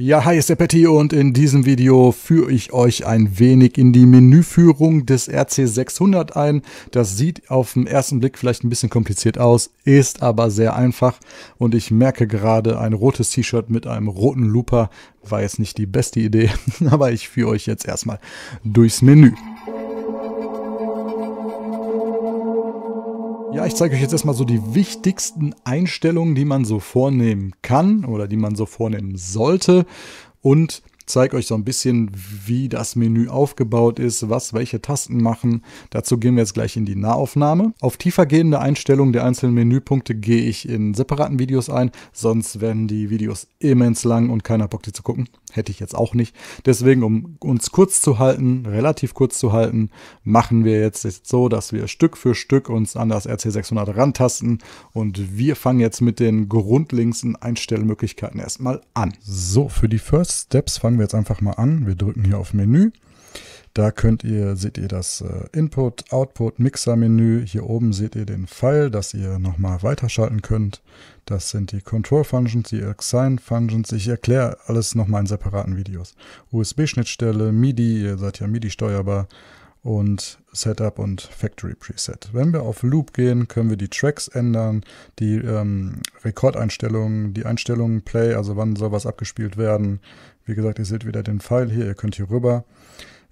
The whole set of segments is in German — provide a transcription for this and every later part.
Ja, hi, ist der Petty und in diesem Video führe ich euch ein wenig in die Menüführung des RC600 ein. Das sieht auf den ersten Blick vielleicht ein bisschen kompliziert aus, ist aber sehr einfach und ich merke gerade, ein rotes T-Shirt mit einem roten Looper war jetzt nicht die beste Idee, aber ich führe euch jetzt erstmal durchs Menü. Ja, ich zeige euch jetzt erstmal so die wichtigsten Einstellungen, die man so vornehmen kann oder die man so vornehmen sollte. Und zeige euch so ein bisschen, wie das Menü aufgebaut ist, was welche Tasten machen. Dazu gehen wir jetzt gleich in die Nahaufnahme. Auf tiefergehende Einstellungen der einzelnen Menüpunkte gehe ich in separaten Videos ein, sonst werden die Videos immens lang und keiner Bock die zu gucken. Hätte ich jetzt auch nicht. Deswegen, um uns kurz zu halten, relativ kurz zu halten, machen wir jetzt, so, dass wir Stück für Stück uns an das RC600 rantasten und wir fangen jetzt mit den grundlegenden Einstellmöglichkeiten erstmal an. So, für die First Steps fangen fangen wir jetzt einfach mal an. Wir drücken hier auf Menü. Da könnt ihr, seht ihr das äh, Input, Output, Mixer-Menü. Hier oben seht ihr den Pfeil, dass ihr nochmal weiterschalten könnt. Das sind die Control-Functions, die Assign-Functions. Ich erkläre alles nochmal in separaten Videos. USB-Schnittstelle, MIDI, ihr seid ja MIDI-steuerbar und Setup und Factory Preset. Wenn wir auf Loop gehen, können wir die Tracks ändern, die ähm, Rekordeinstellungen, die Einstellungen Play, also wann soll was abgespielt werden. Wie gesagt, ihr seht wieder den Pfeil hier, ihr könnt hier rüber.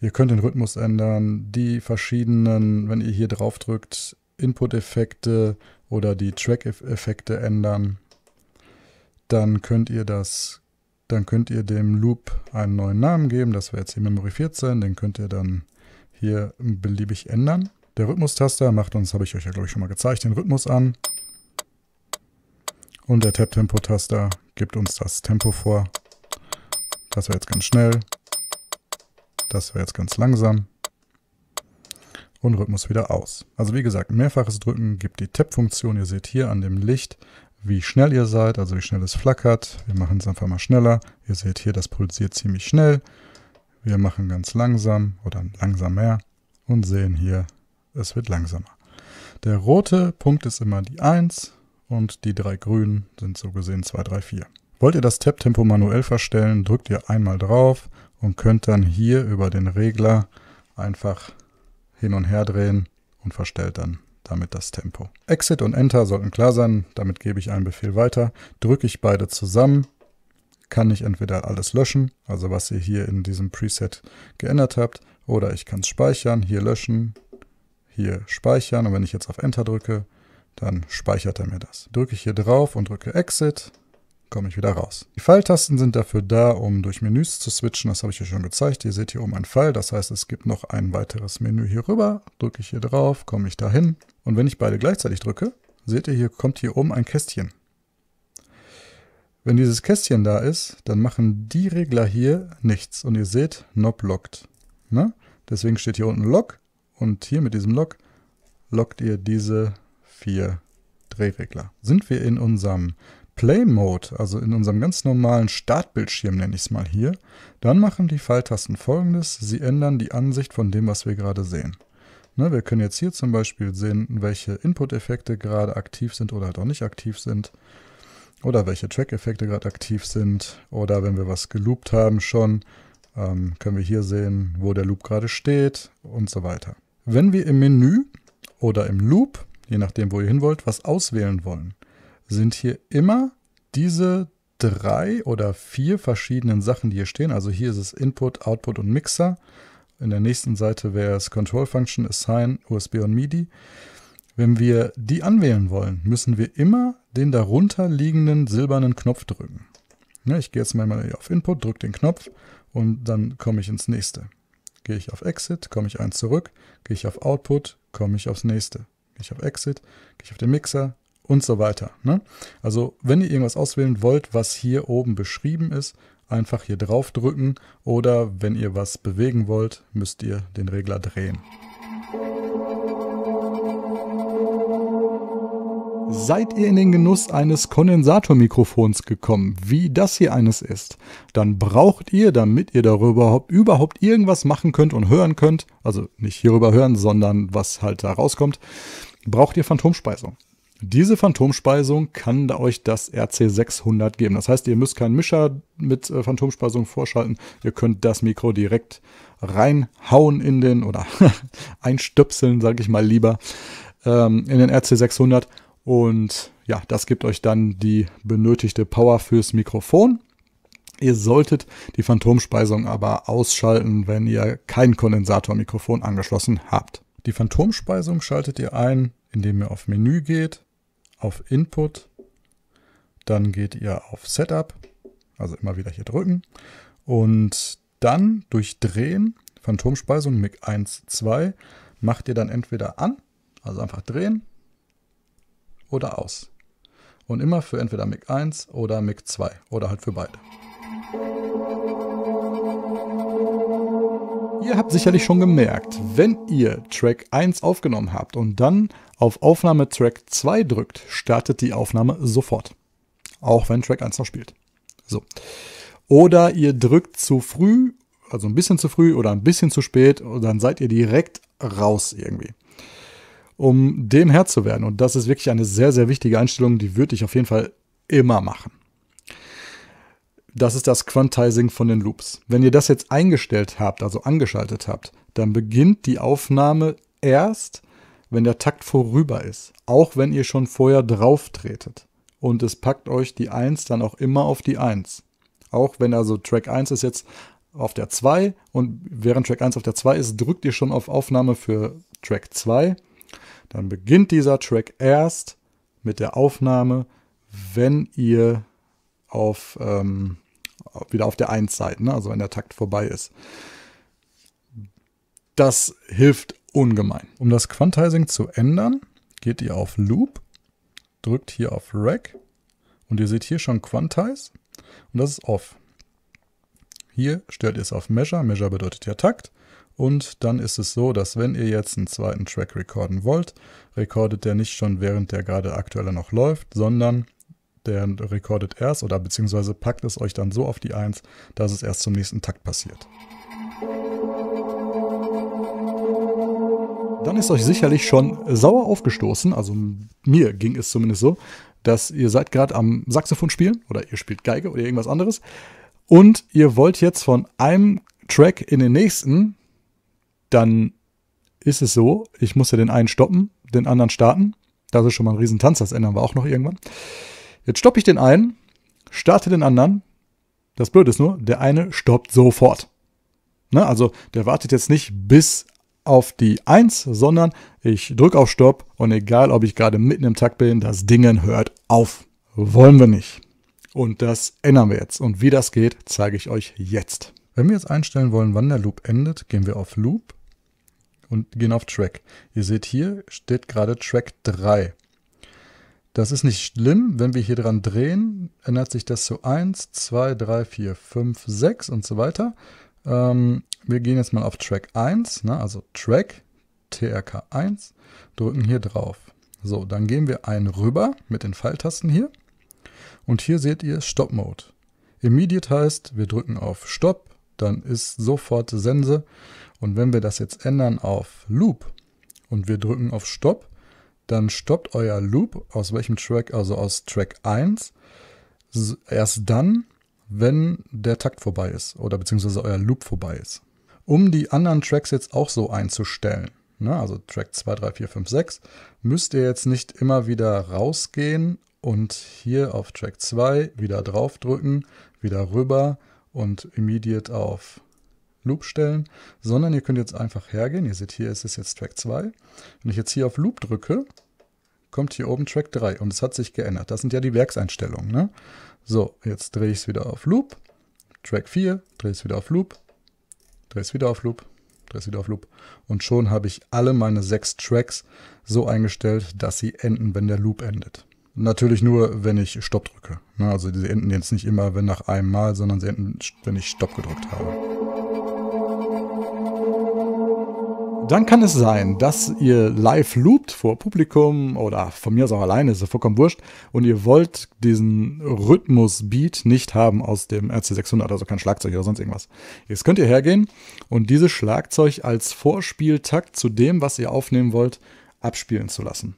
Ihr könnt den Rhythmus ändern, die verschiedenen, wenn ihr hier drauf drückt, Input-Effekte oder die Track-Effekte ändern. Dann könnt ihr das dann könnt ihr dem Loop einen neuen Namen geben. Das wäre jetzt hier Memory 14. Den könnt ihr dann hier beliebig ändern. Der Rhythmustaster macht uns, habe ich euch ja glaube ich schon mal gezeigt, den Rhythmus an. Und der Tab-Tempo-Taster gibt uns das Tempo vor. Das wäre jetzt ganz schnell. Das wäre jetzt ganz langsam. Und Rhythmus wieder aus. Also wie gesagt, mehrfaches Drücken gibt die Tab-Funktion. Ihr seht hier an dem Licht, wie schnell ihr seid, also wie schnell es flackert. Wir machen es einfach mal schneller. Ihr seht hier, das pulsiert ziemlich schnell. Wir machen ganz langsam oder langsam mehr und sehen hier, es wird langsamer. Der rote Punkt ist immer die 1 und die drei grünen sind so gesehen 2, 3, 4. Wollt ihr das Tab-Tempo manuell verstellen, drückt ihr einmal drauf und könnt dann hier über den Regler einfach hin und her drehen und verstellt dann damit das Tempo. Exit und Enter sollten klar sein, damit gebe ich einen Befehl weiter. Drücke ich beide zusammen, kann ich entweder alles löschen, also was ihr hier in diesem Preset geändert habt, oder ich kann es speichern, hier löschen, hier speichern. Und wenn ich jetzt auf Enter drücke, dann speichert er mir das. Drücke ich hier drauf und drücke Exit, komme ich wieder raus. Die Pfeiltasten sind dafür da, um durch Menüs zu switchen. Das habe ich ja schon gezeigt. Ihr seht hier oben ein Pfeil. Das heißt, es gibt noch ein weiteres Menü hier rüber. Drücke ich hier drauf, komme ich dahin. Und wenn ich beide gleichzeitig drücke, seht ihr, hier kommt hier oben ein Kästchen. Wenn dieses Kästchen da ist, dann machen die Regler hier nichts. Und ihr seht, Knob lockt. Ne? Deswegen steht hier unten Lock und hier mit diesem Lock lockt ihr diese vier Drehregler. Sind wir in unserem Play Mode, also in unserem ganz normalen Startbildschirm nenne ich es mal hier, dann machen die Falltasten folgendes. Sie ändern die Ansicht von dem, was wir gerade sehen. Ne, wir können jetzt hier zum Beispiel sehen, welche Input-Effekte gerade aktiv sind oder halt auch nicht aktiv sind oder welche Track-Effekte gerade aktiv sind oder wenn wir was geloopt haben schon, ähm, können wir hier sehen, wo der Loop gerade steht und so weiter. Wenn wir im Menü oder im Loop, je nachdem wo ihr hin wollt, was auswählen wollen, sind hier immer diese drei oder vier verschiedenen Sachen, die hier stehen. Also hier ist es Input, Output und Mixer. In der nächsten Seite wäre es Control Function, Assign, USB und MIDI. Wenn wir die anwählen wollen, müssen wir immer den darunter liegenden silbernen Knopf drücken. Ja, ne, ich gehe jetzt mal auf Input, drücke den Knopf und dann komme ich ins nächste. Gehe ich auf Exit, komme ich eins zurück, gehe ich auf Output, komme ich aufs nächste. Gehe ich auf Exit, gehe ich auf den Mixer und so weiter. Ne? Also wenn ihr irgendwas auswählen wollt, was hier oben beschrieben ist, einfach hier drauf drücken oder wenn ihr was bewegen wollt, müsst ihr den Regler drehen. Seid ihr in den Genuss eines Kondensatormikrofons gekommen, wie das hier eines ist, dann braucht ihr, damit ihr darüber überhaupt irgendwas machen könnt und hören könnt, also nicht hierüber hören, sondern was halt da rauskommt, braucht ihr Phantomspeisung. Diese Phantomspeisung kann euch das RC600 geben. Das heißt, ihr müsst keinen Mischer mit äh, Phantomspeisung vorschalten. Ihr könnt das Mikro direkt reinhauen in den oder einstöpseln, sage ich mal lieber, ähm, in den RC600 und ja, das gibt euch dann die benötigte Power fürs Mikrofon. Ihr solltet die Phantomspeisung aber ausschalten, wenn ihr kein Kondensatormikrofon angeschlossen habt. Die Phantomspeisung schaltet ihr ein, indem ihr auf Menü geht, auf Input, dann geht ihr auf Setup, also immer wieder hier drücken und dann durch Drehen, Phantomspeisung MIG 1, 2, macht ihr dann entweder an, also einfach drehen oder aus. Und immer für entweder MIG 1 oder MIG 2 oder halt für beide. Ihr habt sicherlich schon gemerkt, wenn ihr Track 1 aufgenommen habt und dann auf Aufnahme Track 2 drückt, startet die Aufnahme sofort. Auch wenn Track 1 noch spielt. So. Oder ihr drückt zu früh, also ein bisschen zu früh oder ein bisschen zu spät, und dann seid ihr direkt raus irgendwie um dem Herr zu werden. Und das ist wirklich eine sehr, sehr wichtige Einstellung, die würde ich auf jeden Fall immer machen. Das ist das Quantizing von den Loops. Wenn ihr das jetzt eingestellt habt, also angeschaltet habt, dann beginnt die Aufnahme erst, wenn der Takt vorüber ist, auch wenn ihr schon vorher drauf tretet. Und es packt euch die 1 dann auch immer auf die 1. Auch wenn also Track 1 ist jetzt auf der 2 und während Track 1 auf der 2 ist, drückt ihr schon auf Aufnahme für Track 2 dann beginnt dieser Track erst mit der Aufnahme, wenn ihr auf, ähm, wieder auf der 1 seid, ne? also wenn der Takt vorbei ist. Das hilft ungemein. Um das Quantizing zu ändern, geht ihr auf Loop, drückt hier auf Rack und ihr seht hier schon Quantize und das ist Off. Hier stellt ihr es auf Measure. Measure bedeutet ja Takt. Und dann ist es so, dass wenn ihr jetzt einen zweiten Track recorden wollt, recordet der nicht schon während der gerade aktuelle noch läuft, sondern der recordet erst oder beziehungsweise packt es euch dann so auf die Eins, dass es erst zum nächsten Takt passiert. Dann ist euch sicherlich schon sauer aufgestoßen, also mir ging es zumindest so, dass ihr seid gerade am Saxophon spielen oder ihr spielt Geige oder irgendwas anderes und ihr wollt jetzt von einem Track in den nächsten dann ist es so, ich muss ja den einen stoppen, den anderen starten. Das ist schon mal ein Riesentanz, das ändern wir auch noch irgendwann. Jetzt stoppe ich den einen, starte den anderen. Das Blöde ist nur, der eine stoppt sofort. Ne? Also der wartet jetzt nicht bis auf die 1, sondern ich drücke auf Stopp und egal, ob ich gerade mitten im Takt bin, das Dingen hört auf. Wollen wir nicht. Und das ändern wir jetzt. Und wie das geht, zeige ich euch jetzt. Wenn wir jetzt einstellen wollen, wann der Loop endet, gehen wir auf Loop und gehen auf Track. Ihr seht hier, steht gerade Track 3. Das ist nicht schlimm, wenn wir hier dran drehen, ändert sich das zu 1, 2, 3, 4, 5, 6 und so weiter. Ähm, wir gehen jetzt mal auf Track 1, ne, also Track, TRK 1, drücken hier drauf. So, dann gehen wir einen rüber mit den Pfeiltasten hier. Und hier seht ihr Stop Mode. Immediate heißt, wir drücken auf Stop dann ist sofort Sense. Und wenn wir das jetzt ändern auf Loop und wir drücken auf Stopp, dann stoppt euer Loop aus welchem Track, also aus Track 1, erst dann, wenn der Takt vorbei ist oder beziehungsweise euer Loop vorbei ist. Um die anderen Tracks jetzt auch so einzustellen, ne, also Track 2, 3, 4, 5, 6, müsst ihr jetzt nicht immer wieder rausgehen und hier auf Track 2 wieder draufdrücken, wieder rüber und immediate auf Loop stellen, sondern ihr könnt jetzt einfach hergehen. Ihr seht, hier ist es jetzt Track 2. Wenn ich jetzt hier auf Loop drücke, kommt hier oben Track 3 und es hat sich geändert. Das sind ja die Werkseinstellungen. Ne? So, jetzt drehe ich es wieder auf Loop. Track 4, drehe es wieder auf Loop, drehe es wieder auf Loop, drehe es wieder auf Loop. Und schon habe ich alle meine sechs Tracks so eingestellt, dass sie enden, wenn der Loop endet. Natürlich nur, wenn ich Stopp drücke. Ne? Also sie enden jetzt nicht immer wenn nach einem Mal, sondern sie enden, wenn ich Stopp gedrückt habe. Dann kann es sein, dass ihr live loopt vor Publikum oder von mir aus auch alleine, ist ja vollkommen wurscht, und ihr wollt diesen Rhythmus-Beat nicht haben aus dem RC600, also kein Schlagzeug oder sonst irgendwas. Jetzt könnt ihr hergehen und dieses Schlagzeug als Vorspieltakt zu dem, was ihr aufnehmen wollt, abspielen zu lassen.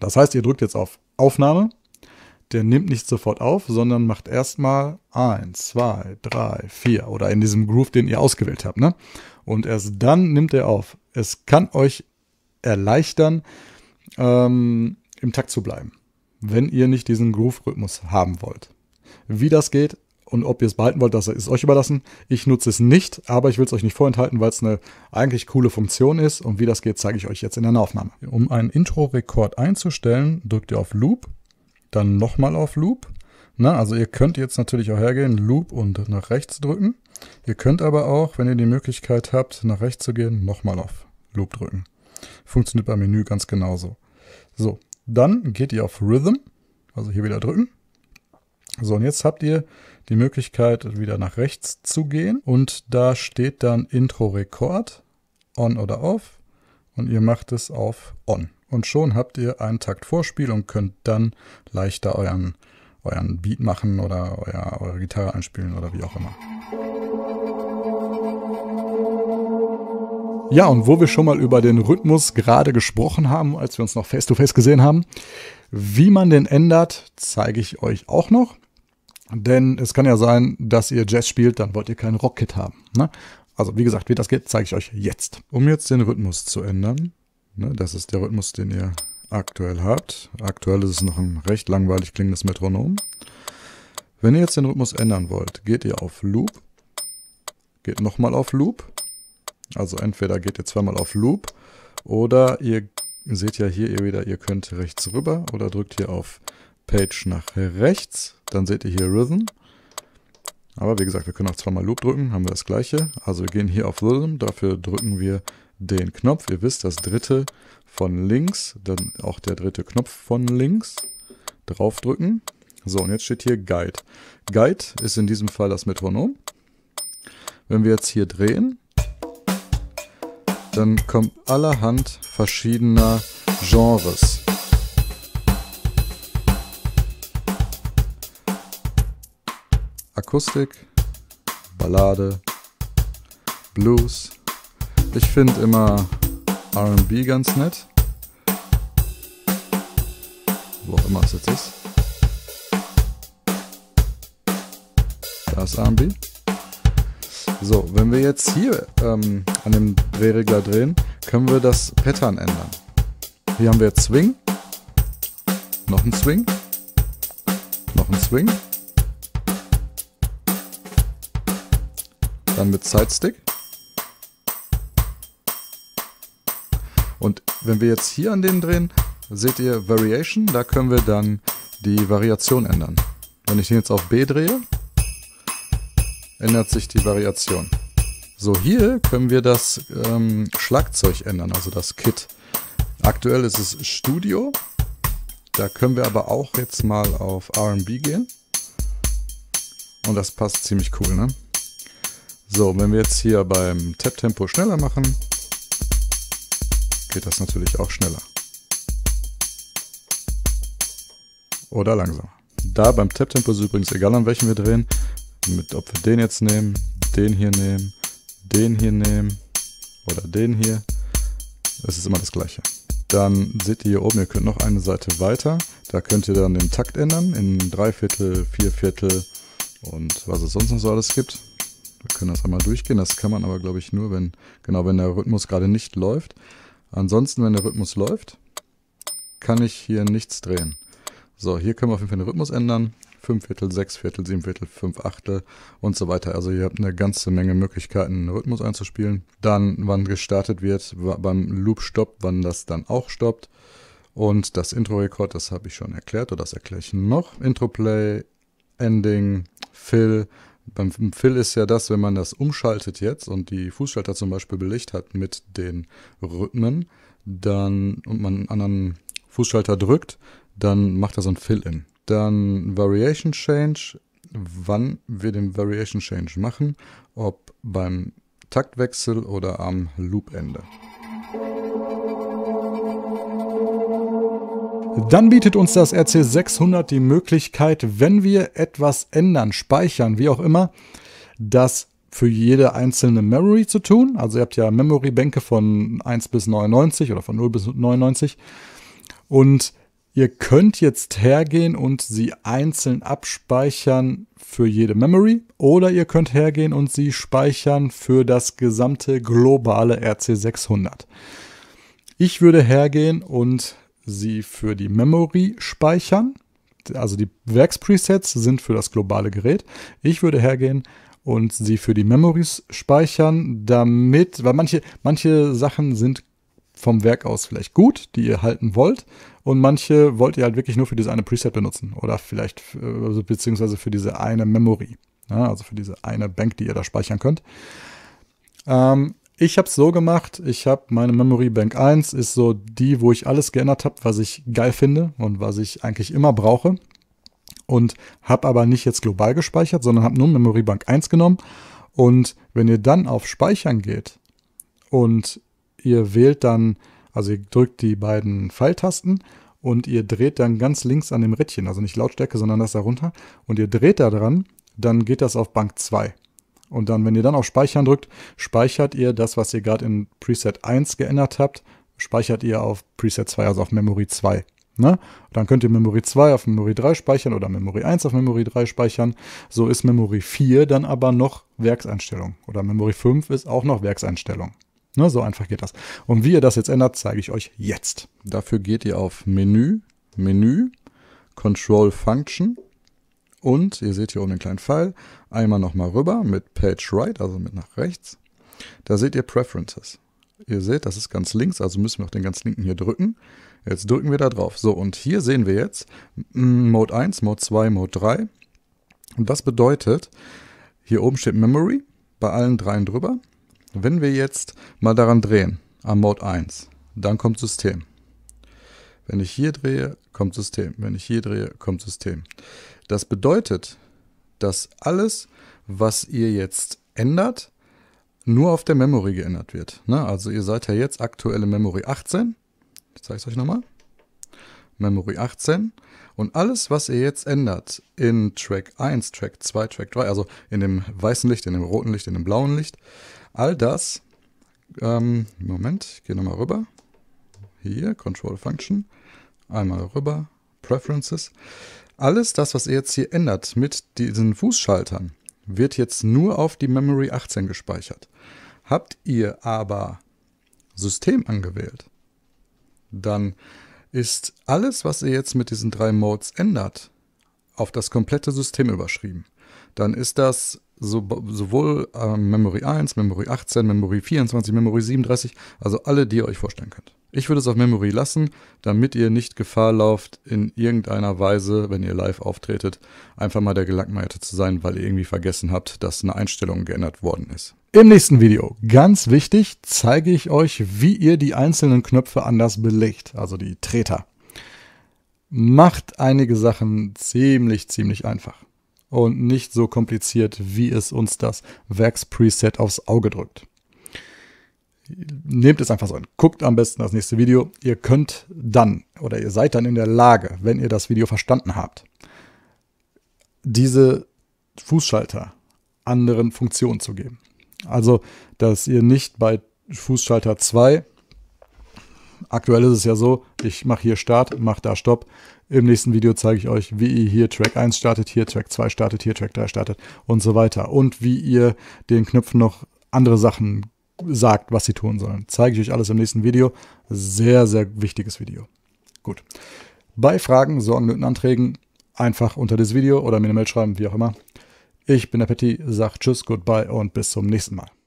Das heißt, ihr drückt jetzt auf Aufnahme. Der nimmt nicht sofort auf, sondern macht erstmal 1, 2, 3, 4 oder in diesem Groove, den ihr ausgewählt habt. Ne? Und erst dann nimmt er auf. Es kann euch erleichtern, ähm, im Takt zu bleiben, wenn ihr nicht diesen Groove-Rhythmus haben wollt. Wie das geht, und ob ihr es behalten wollt, das ist euch überlassen. Ich nutze es nicht, aber ich will es euch nicht vorenthalten, weil es eine eigentlich coole Funktion ist. Und wie das geht, zeige ich euch jetzt in der Aufnahme. Um einen Intro-Rekord einzustellen, drückt ihr auf Loop, dann nochmal auf Loop. Na, also ihr könnt jetzt natürlich auch hergehen, Loop und nach rechts drücken. Ihr könnt aber auch, wenn ihr die Möglichkeit habt, nach rechts zu gehen, nochmal auf Loop drücken. Funktioniert beim Menü ganz genauso. So, dann geht ihr auf Rhythm, also hier wieder drücken. So, und jetzt habt ihr die Möglichkeit, wieder nach rechts zu gehen und da steht dann Intro Rekord, on oder off und ihr macht es auf on. Und schon habt ihr einen Takt Vorspiel und könnt dann leichter euren, euren Beat machen oder euer, eure Gitarre einspielen oder wie auch immer. Ja, und wo wir schon mal über den Rhythmus gerade gesprochen haben, als wir uns noch face-to-face -face gesehen haben, wie man den ändert, zeige ich euch auch noch. Denn es kann ja sein, dass ihr Jazz spielt, dann wollt ihr kein Rockkit haben. Ne? Also wie gesagt, wie das geht, zeige ich euch jetzt. Um jetzt den Rhythmus zu ändern, ne, das ist der Rhythmus, den ihr aktuell habt. Aktuell ist es noch ein recht langweilig klingendes Metronom. Wenn ihr jetzt den Rhythmus ändern wollt, geht ihr auf Loop, geht nochmal auf Loop. Also entweder geht ihr zweimal auf Loop oder ihr seht ja hier ihr wieder, ihr könnt rechts rüber oder drückt hier auf Page nach rechts dann seht ihr hier Rhythm. Aber wie gesagt, wir können auch zweimal Loop drücken, haben wir das gleiche. Also wir gehen hier auf Rhythm, dafür drücken wir den Knopf. Ihr wisst, das dritte von links, dann auch der dritte Knopf von links. Draufdrücken. So, und jetzt steht hier Guide. Guide ist in diesem Fall das Metronom. Wenn wir jetzt hier drehen, dann kommt allerhand verschiedener Genres. Akustik, Ballade, Blues. Ich finde immer RB ganz nett. Wo auch immer es jetzt ist. Da ist RB. So, wenn wir jetzt hier ähm, an dem Drehregler drehen, können wir das Pattern ändern. Hier haben wir Swing, noch ein Swing, noch ein Swing. Dann mit Sidestick. Und wenn wir jetzt hier an den drehen, seht ihr Variation, da können wir dann die Variation ändern. Wenn ich den jetzt auf B drehe, ändert sich die Variation. So, hier können wir das ähm, Schlagzeug ändern, also das Kit. Aktuell ist es Studio. Da können wir aber auch jetzt mal auf R&B gehen. Und das passt ziemlich cool, ne? So, wenn wir jetzt hier beim tap tempo schneller machen, geht das natürlich auch schneller. Oder langsamer. Da beim tap tempo ist übrigens egal, an welchen wir drehen, mit, ob wir den jetzt nehmen, den hier nehmen, den hier nehmen oder den hier. Es ist immer das gleiche. Dann seht ihr hier oben, ihr könnt noch eine Seite weiter. Da könnt ihr dann den Takt ändern in Dreiviertel, Vierviertel und was es sonst noch so alles gibt. Wir können das einmal durchgehen. Das kann man aber, glaube ich, nur, wenn, genau, wenn der Rhythmus gerade nicht läuft. Ansonsten, wenn der Rhythmus läuft, kann ich hier nichts drehen. So, hier können wir auf jeden Fall den Rhythmus ändern. 5 Viertel, 6 Viertel, 7 Viertel, 5 Achtel und so weiter. Also ihr habt eine ganze Menge Möglichkeiten, einen Rhythmus einzuspielen. Dann, wann gestartet wird, beim Loop stoppt, wann das dann auch stoppt. Und das Intro-Rekord, das habe ich schon erklärt oder das erkläre ich noch. Intro-Play, Ending, Fill, beim Phil ist ja das, wenn man das umschaltet jetzt und die Fußschalter zum Beispiel belegt hat mit den Rhythmen, dann und man einen anderen Fußschalter drückt, dann macht er so ein Fill-In. Dann Variation Change, wann wir den Variation Change machen, ob beim Taktwechsel oder am Loopende. ende Dann bietet uns das RC600 die Möglichkeit, wenn wir etwas ändern, speichern, wie auch immer, das für jede einzelne Memory zu tun. Also ihr habt ja Memory-Bänke von 1 bis 99 oder von 0 bis 99. Und ihr könnt jetzt hergehen und sie einzeln abspeichern für jede Memory oder ihr könnt hergehen und sie speichern für das gesamte globale RC600. Ich würde hergehen und sie für die Memory speichern. Also die Werkspresets sind für das globale Gerät. Ich würde hergehen und sie für die Memories speichern, damit, weil manche, manche Sachen sind vom Werk aus vielleicht gut, die ihr halten wollt, und manche wollt ihr halt wirklich nur für diese eine Preset benutzen oder vielleicht also, beziehungsweise für diese eine Memory, ja, ne? also für diese eine Bank, die ihr da speichern könnt. Ähm, ich habe es so gemacht, ich habe meine Memory Bank 1, ist so die, wo ich alles geändert habe, was ich geil finde und was ich eigentlich immer brauche. Und habe aber nicht jetzt global gespeichert, sondern habe nur Memory Bank 1 genommen. Und wenn ihr dann auf Speichern geht und ihr wählt dann, also ihr drückt die beiden Pfeiltasten und ihr dreht dann ganz links an dem Rädchen, also nicht Lautstärke, sondern das darunter, und ihr dreht da dran, dann geht das auf Bank 2. Und dann, wenn ihr dann auf Speichern drückt, speichert ihr das, was ihr gerade in Preset 1 geändert habt, speichert ihr auf Preset 2, also auf Memory 2. Ne? Dann könnt ihr Memory 2 auf Memory 3 speichern oder Memory 1 auf Memory 3 speichern. So ist Memory 4 dann aber noch Werkseinstellung. Oder Memory 5 ist auch noch Werkseinstellung. Ne? So einfach geht das. Und wie ihr das jetzt ändert, zeige ich euch jetzt. Dafür geht ihr auf Menü, Menü, Control Function und ihr seht hier oben den kleinen Pfeil, einmal nochmal rüber mit Page Right, also mit nach rechts. Da seht ihr Preferences. Ihr seht, das ist ganz links, also müssen wir auch den ganz linken hier drücken. Jetzt drücken wir da drauf. So, und hier sehen wir jetzt Mode 1, Mode 2, Mode 3. Und was bedeutet, hier oben steht Memory, bei allen dreien drüber. Wenn wir jetzt mal daran drehen, am Mode 1, dann kommt System. Wenn ich hier drehe, kommt System. Wenn ich hier drehe, kommt System. Das bedeutet, dass alles, was ihr jetzt ändert, nur auf der Memory geändert wird. Ne? Also ihr seid ja jetzt aktuelle Memory 18. Ich zeige es euch nochmal. Memory 18. Und alles, was ihr jetzt ändert in Track 1, Track 2, Track 3, also in dem weißen Licht, in dem roten Licht, in dem blauen Licht, all das, ähm, Moment, ich gehe nochmal rüber. Hier, Control Function, einmal rüber, Preferences. Alles das, was ihr jetzt hier ändert mit diesen Fußschaltern, wird jetzt nur auf die Memory 18 gespeichert. Habt ihr aber System angewählt, dann ist alles, was ihr jetzt mit diesen drei Modes ändert, auf das komplette System überschrieben. Dann ist das so, sowohl äh, Memory 1, Memory 18, Memory 24, Memory 37, also alle, die ihr euch vorstellen könnt. Ich würde es auf Memory lassen, damit ihr nicht Gefahr lauft, in irgendeiner Weise, wenn ihr live auftretet, einfach mal der Gelackmeierte zu sein, weil ihr irgendwie vergessen habt, dass eine Einstellung geändert worden ist. Im nächsten Video, ganz wichtig, zeige ich euch, wie ihr die einzelnen Knöpfe anders belegt, also die Treter. Macht einige Sachen ziemlich, ziemlich einfach und nicht so kompliziert, wie es uns das Vax-Preset aufs Auge drückt nehmt es einfach so an. Guckt am besten das nächste Video. Ihr könnt dann oder ihr seid dann in der Lage, wenn ihr das Video verstanden habt, diese Fußschalter anderen Funktionen zu geben. Also, dass ihr nicht bei Fußschalter 2, aktuell ist es ja so, ich mache hier Start, mache da Stopp. Im nächsten Video zeige ich euch, wie ihr hier Track 1 startet, hier Track 2 startet, hier Track 3 startet und so weiter. Und wie ihr den Knöpfen noch andere Sachen sagt, was sie tun sollen. Zeige ich euch alles im nächsten Video. Sehr, sehr wichtiges Video. Gut. Bei Fragen, Sorgen, Nöten, Anträgen einfach unter das Video oder mir eine Mail schreiben, wie auch immer. Ich bin der Petty, sag Tschüss, Goodbye und bis zum nächsten Mal.